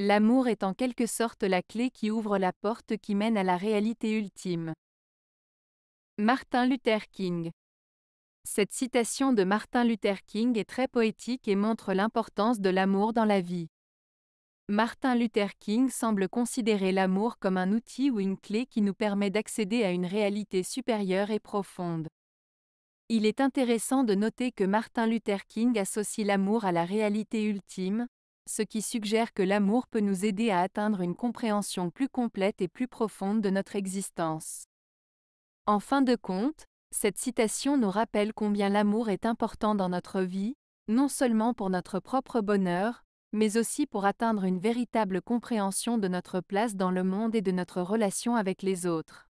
L'amour est en quelque sorte la clé qui ouvre la porte qui mène à la réalité ultime. Martin Luther King Cette citation de Martin Luther King est très poétique et montre l'importance de l'amour dans la vie. Martin Luther King semble considérer l'amour comme un outil ou une clé qui nous permet d'accéder à une réalité supérieure et profonde. Il est intéressant de noter que Martin Luther King associe l'amour à la réalité ultime, ce qui suggère que l'amour peut nous aider à atteindre une compréhension plus complète et plus profonde de notre existence. En fin de compte, cette citation nous rappelle combien l'amour est important dans notre vie, non seulement pour notre propre bonheur, mais aussi pour atteindre une véritable compréhension de notre place dans le monde et de notre relation avec les autres.